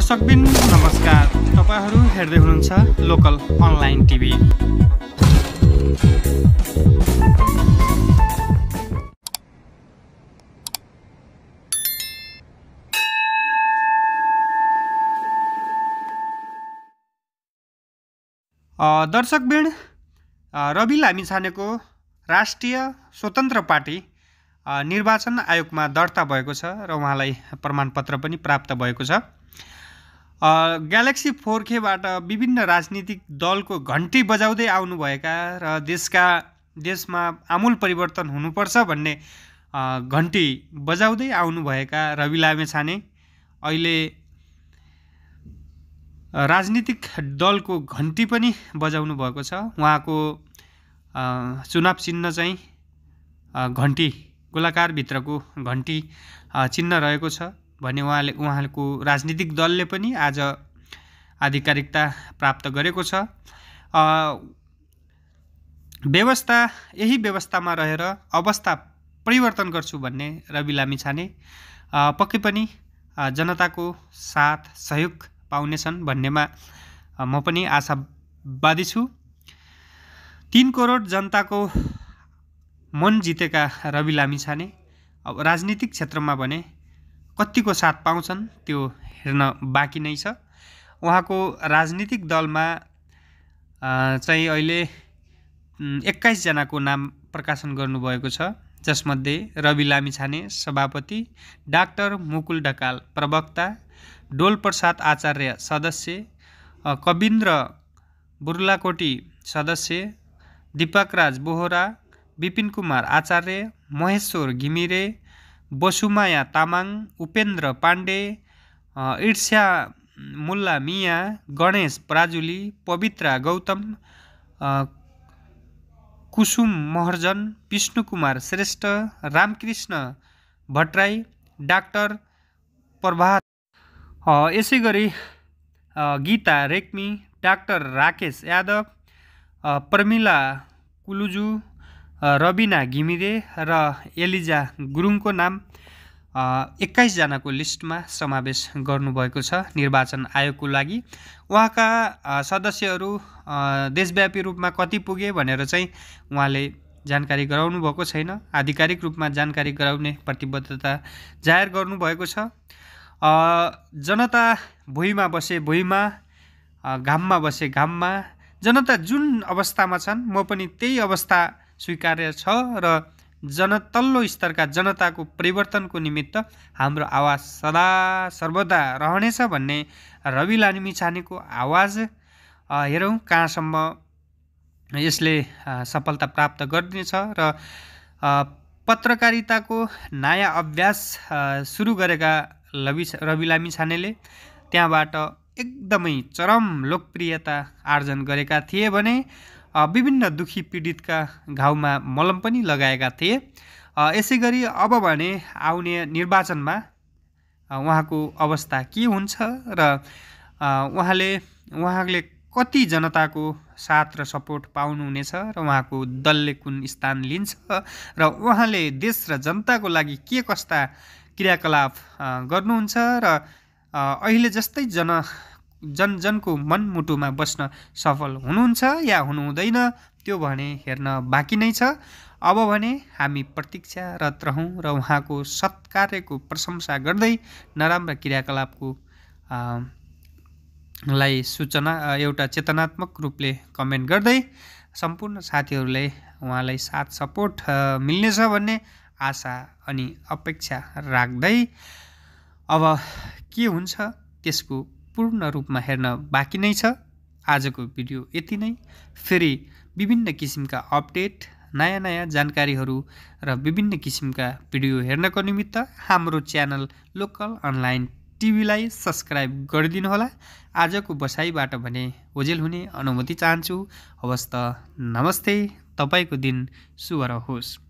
दर्शकबिन नमस्कार तपाईँहरू हेर्दै हुनुहुन्छ लोकल अनलाइन टिभी दर्शकबिण रवि लामी छानेको राष्ट्रिय स्वतन्त्र पार्टी निर्वाचन आयोगमा दर्ता भएको छ र उहाँलाई प्रमाणपत्र पनि प्राप्त भएको छ ग्यालेक्सी फोर खेबाट विभिन्न राजनीतिक दलको घन्टी बजाउँदै आउनुभएका र देशका देशमा आमूल परिवर्तन हुनुपर्छ भन्ने घन्टी बजाउँदै आउनुभएका रवि लामे छाने अहिले राजनीतिक दलको घन्टी पनि बजाउनु भएको छ उहाँको चुनाव चिन्ह चाहिँ घन्टी गोलाकारभित्रको घन्टी चिन्ह रहेको छ भन्ने उहाँले उहाँको राजनीतिक दलले पनि आज आधिकारिकता प्राप्त गरेको छ व्यवस्था यही व्यवस्थामा रहेर अवस्था परिवर्तन गर्छु भन्ने रवि लामिछाने छाने पक्कै पनि जनताको साथ सहयोग पाउनेछन् भन्नेमा म पनि आशावादी छु तिन करोड जनताको मन जितेका रवि लामिछाने अब राजनीतिक क्षेत्रमा भने कतिको साथ पाउँछन् त्यो हेर्न बाँकी नै छ उहाँको राजनीतिक दलमा चाहिँ अहिले एक्काइसजनाको नाम प्रकाशन गर्नुभएको छ जसमध्ये रवि लामिछाने सभापति डाक्टर मुकुल ढकाल प्रवक्ता डोलप्रसाद आचार्य सदस्य कविन्द्र बुर्लाकोटी सदस्य दिपकराज बोहरा विपिन कुमार आचार्य महेश्वर घिमिरे बसुमाया तामाङ उपेन्द्र पाण्डे इर्ष्या मुल्ला मिया गणेश पराजुली पवित्रा गौतम कुसुम महर्जन विष्णु कुमार श्रेष्ठ रामकृष्ण भट्टराई डाक्टर प्रभात यसै गरी गीता रेग्मी डाक्टर राकेश यादव प्रमिला कुलुजु रबिना घिमिरे र एलिजा गुरुङको नाम एक्काइसजनाको लिस्टमा समावेश गर्नुभएको छ निर्वाचन आयोगको लागि उहाँका सदस्यहरू देशव्यापी रूपमा कति पुगे भनेर चाहिँ उहाँले जानकारी गराउनु भएको छैन आधिकारिक रूपमा जानकारी गराउने प्रतिबद्धता जाहेर गर्नुभएको छ जनता भुइँमा बसे भुइँमा घाममा बसे घाममा जनता जुन अवस्थामा छन् म पनि त्यही अवस्था स्वीकार्य छ र जनतल्लो स्तरका जनताको परिवर्तनको निमित्त हाम्रो आवाज सदा सर्वदा रहनेछ भन्ने रवि छानेको आवाज हेरौँ कहाँसम्म यसले सफलता प्राप्त गर्नेछ र पत्रकारिताको नयाँ अभ्यास सुरु गरेका लवि रवि छानेले त्यहाँबाट एकदमै चरम लोकप्रियता आर्जन गरेका थिए भने विभिन्न दुखी पीडितका घाउमा मलम पनि लगाएका थिए यसै गरी अब भने आउने निर्वाचनमा उहाँको अवस्था के हुन्छ र उहाँले उहाँले कति जनताको साथ र सपोर्ट पाउनुहुनेछ र उहाँको दलले कुन स्थान लिन्छ र उहाँले देश र जनताको लागि के कस्ता क्रियाकलाप गर्नुहुन्छ र अहिले जस्तै जन जनजनको मनमुटुमा बस्न सफल हुनुहुन्छ या हुनुहुँदैन त्यो भने हेर्न बाँकी नै छ अब भने हामी प्रतीक्षारत रहौँ र उहाँको सत्कार्यको प्रशंसा गर्दै नराम्रा क्रियाकलापको लाई सूचना एउटा चेतनात्मक रूपले कमेन्ट गर्दै सम्पूर्ण साथीहरूले उहाँलाई साथ सपोर्ट मिल्नेछ भन्ने आशा अनि अपेक्षा राख्दै अब के हुन्छ त्यसको पूर्ण रूपमा हेर्न बाँकी नै छ आजको भिडियो यति नै फेरि विभिन्न किसिमका अपडेट नयाँ नयाँ जानकारीहरू र विभिन्न किसिमका भिडियो हेर्नको निमित्त हाम्रो च्यानल लोकल अनलाइन टिभीलाई सब्सक्राइब गरिदिनुहोला आजको बसाइबाट भने ओजेल हुने अनुमति चाहन्छु हवस् त नमस्ते तपाईँको दिन शुभ रहोस्